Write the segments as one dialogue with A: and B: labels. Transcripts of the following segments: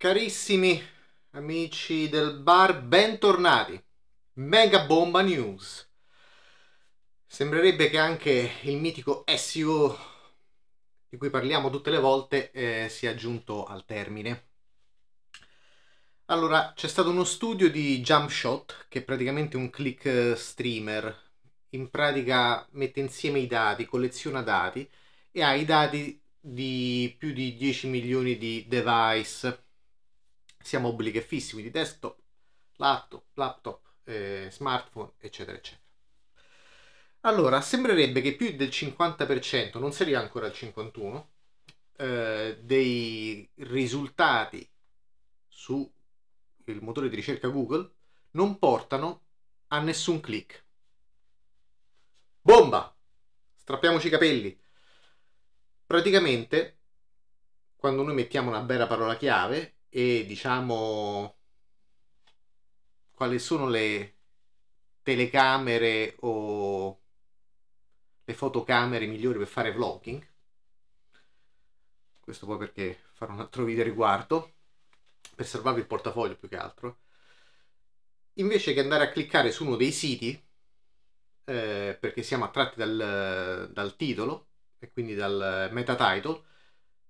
A: Carissimi amici del bar, bentornati. Mega bomba news. Sembrerebbe che anche il mitico SEO di cui parliamo tutte le volte eh, sia giunto al termine. Allora, c'è stato uno studio di Jumpshot, che è praticamente un click eh, streamer. In pratica mette insieme i dati, colleziona dati e ha i dati di più di 10 milioni di device siamo obblighi fissi, quindi desktop, laptop, laptop eh, smartphone, eccetera, eccetera. Allora, sembrerebbe che più del 50%, non si arriva ancora al 51%, eh, dei risultati sul motore di ricerca Google non portano a nessun click. Bomba! Strappiamoci i capelli. Praticamente, quando noi mettiamo una bella parola chiave, e diciamo quali sono le telecamere o le fotocamere migliori per fare vlogging questo poi perché farò un altro video riguardo per salvarvi il portafoglio più che altro invece che andare a cliccare su uno dei siti eh, perché siamo attratti dal, dal titolo e quindi dal eh, meta title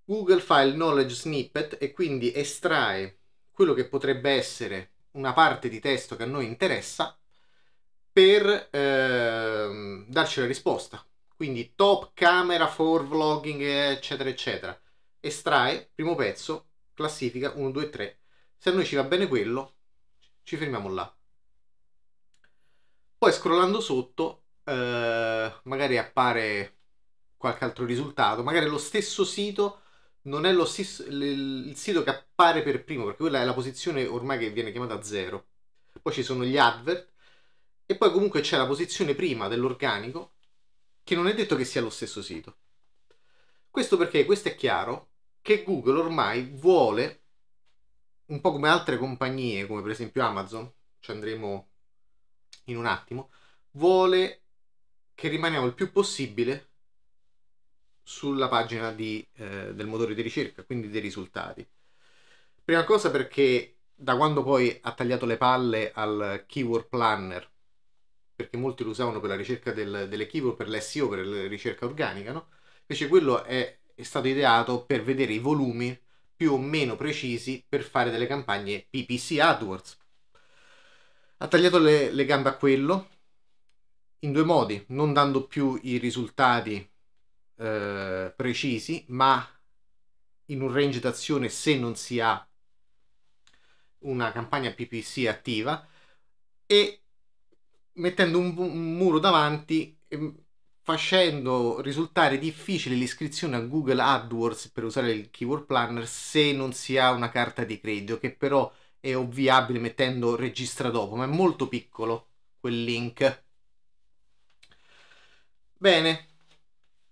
A: Google fa knowledge snippet e quindi estrae quello che potrebbe essere una parte di testo che a noi interessa per eh, darci la risposta. Quindi top camera for vlogging, eccetera, eccetera. Estrae, primo pezzo, classifica 1, 2, 3. Se a noi ci va bene quello, ci fermiamo là. Poi scrollando sotto, eh, magari appare qualche altro risultato, magari lo stesso sito non è lo stesso il sito che appare per primo, perché quella è la posizione ormai che viene chiamata zero. Poi ci sono gli advert e poi comunque c'è la posizione prima dell'organico che non è detto che sia lo stesso sito. Questo perché questo è chiaro che Google ormai vuole un po' come altre compagnie, come per esempio Amazon, ci andremo in un attimo, vuole che rimaniamo il più possibile sulla pagina di, eh, del motore di ricerca, quindi dei risultati. Prima cosa perché da quando poi ha tagliato le palle al keyword planner, perché molti lo usavano per la ricerca del, delle keyword, per l'SEO, per la ricerca organica, no? Invece quello è, è stato ideato per vedere i volumi più o meno precisi per fare delle campagne PPC AdWords. Ha tagliato le, le gambe a quello in due modi, non dando più i risultati eh, precisi, ma in un range d'azione se non si ha una campagna PPC attiva e mettendo un, un muro davanti ehm, facendo risultare difficile l'iscrizione a Google AdWords per usare il Keyword Planner se non si ha una carta di credito che però è ovviabile mettendo registra dopo, ma è molto piccolo quel link. Bene,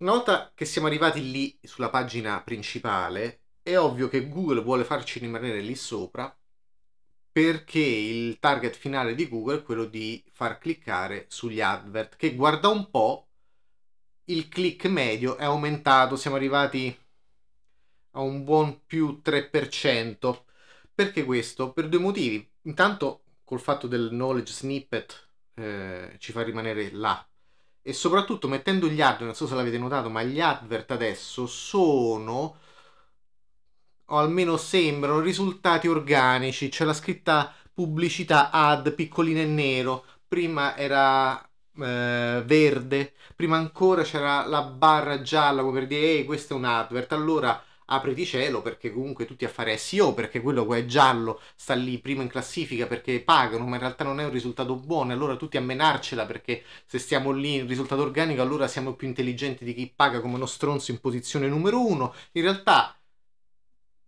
A: Nota che siamo arrivati lì sulla pagina principale, è ovvio che Google vuole farci rimanere lì sopra perché il target finale di Google è quello di far cliccare sugli advert, che guarda un po' il click medio è aumentato, siamo arrivati a un buon più 3%. Perché questo? Per due motivi. Intanto col fatto del knowledge snippet eh, ci fa rimanere là e soprattutto mettendo gli advert, non so se l'avete notato, ma gli advert adesso sono o almeno sembrano risultati organici, c'è la scritta pubblicità ad piccolina e nero, prima era eh, verde, prima ancora c'era la barra gialla come per dire ehi questo è un advert, allora apriti cielo perché comunque tutti a fare SEO perché quello che è giallo sta lì prima in classifica perché pagano ma in realtà non è un risultato buono allora tutti a menarcela perché se stiamo lì in risultato organico allora siamo più intelligenti di chi paga come uno stronzo in posizione numero uno in realtà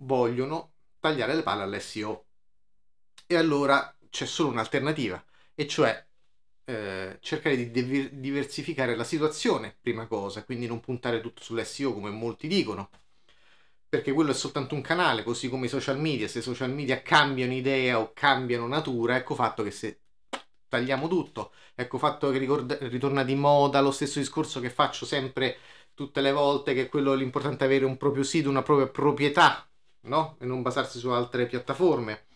A: vogliono tagliare le palle all'SEO e allora c'è solo un'alternativa e cioè eh, cercare di diversificare la situazione prima cosa quindi non puntare tutto sull'SEO come molti dicono perché quello è soltanto un canale, così come i social media, se i social media cambiano idea o cambiano natura, ecco fatto che se tagliamo tutto, ecco fatto che ricorda, ritorna di moda lo stesso discorso che faccio sempre tutte le volte, che è quello l'importante è avere un proprio sito, una propria proprietà, no? E non basarsi su altre piattaforme.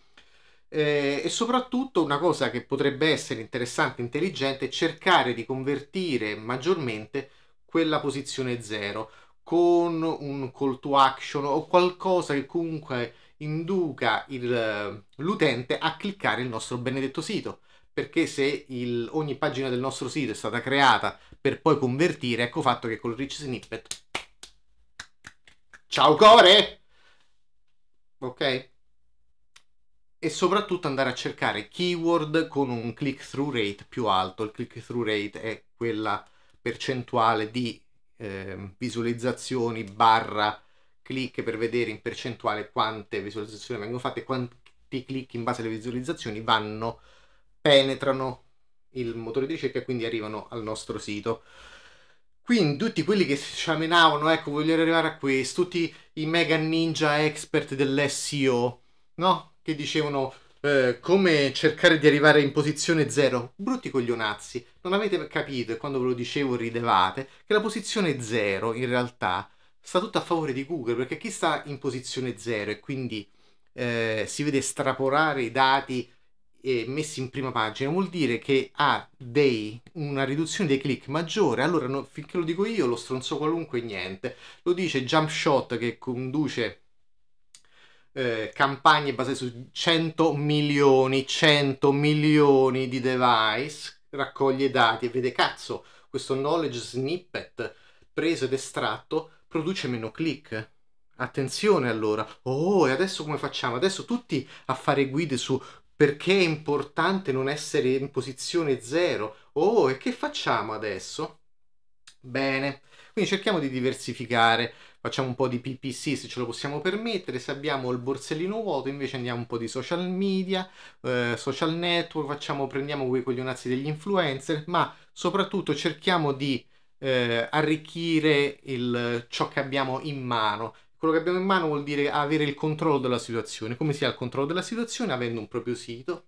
A: Eh, e soprattutto una cosa che potrebbe essere interessante, intelligente, è cercare di convertire maggiormente quella posizione zero con un call to action o qualcosa che comunque induca il, eh, l'utente a cliccare il nostro benedetto sito. Perché se il, ogni pagina del nostro sito è stata creata per poi convertire, ecco fatto che col rich snippet. Ciao core! Ok? E soprattutto andare a cercare keyword con un click-through rate più alto. Il click-through rate è quella percentuale di eh, visualizzazioni barra clic per vedere in percentuale quante visualizzazioni vengono fatte e quanti clic in base alle visualizzazioni vanno, penetrano il motore di ricerca e quindi arrivano al nostro sito. Quindi tutti quelli che sciamenavano, ecco, voglio arrivare a questo, tutti i mega ninja expert dell'SEO, no? Che dicevano eh, come cercare di arrivare in posizione zero. Brutti coglionazzi, non avete capito e quando ve lo dicevo ridevate che la posizione zero in realtà sta tutta a favore di Google perché chi sta in posizione zero e quindi eh, si vede straporare i dati eh, messi in prima pagina vuol dire che ha dei, una riduzione dei click maggiore allora no, finché lo dico io lo stronzo qualunque niente lo dice Jump Shot che conduce eh, campagne basate su 100 milioni, 100 milioni di device, raccoglie dati e vede cazzo, questo knowledge snippet preso ed estratto produce meno click. Attenzione allora, oh e adesso come facciamo? Adesso tutti a fare guide su perché è importante non essere in posizione zero. Oh e che facciamo adesso? Bene, quindi cerchiamo di diversificare facciamo un po' di PPC se ce lo possiamo permettere, se abbiamo il borsellino vuoto invece andiamo un po' di social media, eh, social network, facciamo, prendiamo quei coglionazzi degli influencer, ma soprattutto cerchiamo di eh, arricchire il, ciò che abbiamo in mano. Quello che abbiamo in mano vuol dire avere il controllo della situazione. Come si ha il controllo della situazione? Avendo un proprio sito,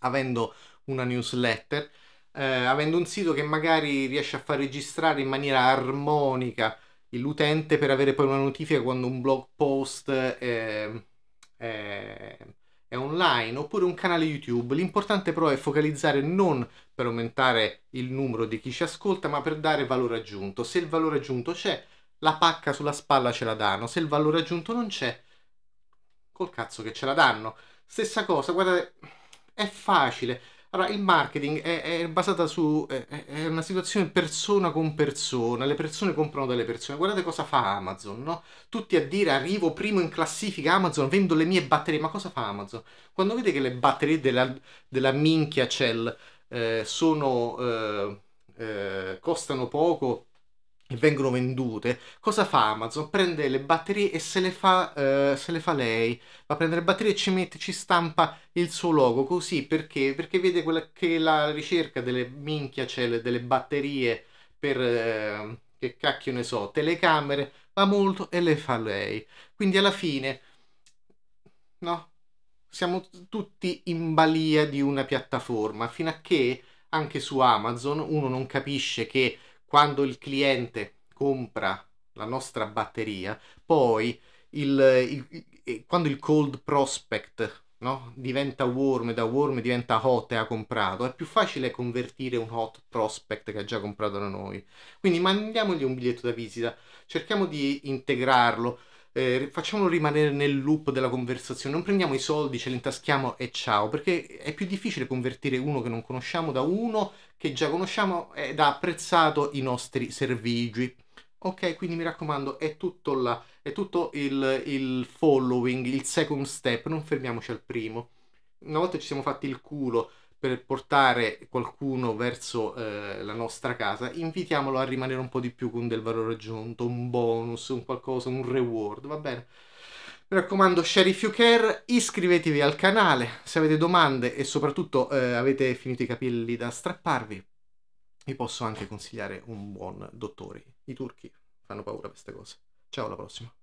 A: avendo una newsletter, eh, avendo un sito che magari riesce a far registrare in maniera armonica l'utente per avere poi una notifica quando un blog post è, è, è online oppure un canale YouTube. L'importante però è focalizzare non per aumentare il numero di chi ci ascolta, ma per dare valore aggiunto. Se il valore aggiunto c'è, la pacca sulla spalla ce la danno, se il valore aggiunto non c'è, col cazzo che ce la danno. Stessa cosa, guardate, è facile. Allora, il marketing è, è basata su... È, è, una situazione persona con persona, le persone comprano dalle persone. Guardate cosa fa Amazon, no? Tutti a dire arrivo primo in classifica Amazon, vendo le mie batterie. Ma cosa fa Amazon? Quando vede che le batterie della, della minchia Cell eh, sono... Eh, eh, costano poco e vengono vendute, cosa fa Amazon? Prende le batterie e se le fa, eh, se le fa lei, va a prendere le batterie e ci, mette, ci stampa il suo logo, così perché? Perché vede quella che la ricerca delle minchia celle, cioè delle batterie per... Eh, che cacchio ne so, telecamere, va molto e le fa lei. Quindi alla fine, no? Siamo tutti in balia di una piattaforma, fino a che anche su Amazon uno non capisce che quando il cliente compra la nostra batteria, poi il, il, quando il cold prospect no, diventa warm, e da warm diventa hot e ha comprato, è più facile convertire un hot prospect che ha già comprato da noi. Quindi mandiamogli un biglietto da visita, cerchiamo di integrarlo, eh, facciamolo rimanere nel loop della conversazione, non prendiamo i soldi, ce li intaschiamo e ciao, perché è più difficile convertire uno che non conosciamo da uno che già conosciamo ed ha apprezzato i nostri servigi. Ok, quindi mi raccomando, è tutto, là, è tutto il, il following, il second step, non fermiamoci al primo. Una volta ci siamo fatti il culo per portare qualcuno verso eh, la nostra casa, invitiamolo a rimanere un po' di più con del valore aggiunto, un bonus, un qualcosa, un reward, va bene? Mi raccomando, share if you care, iscrivetevi al canale se avete domande e soprattutto eh, avete finito i capelli da strapparvi. Vi posso anche consigliare un buon dottore. I turchi fanno paura queste cose. Ciao, alla prossima.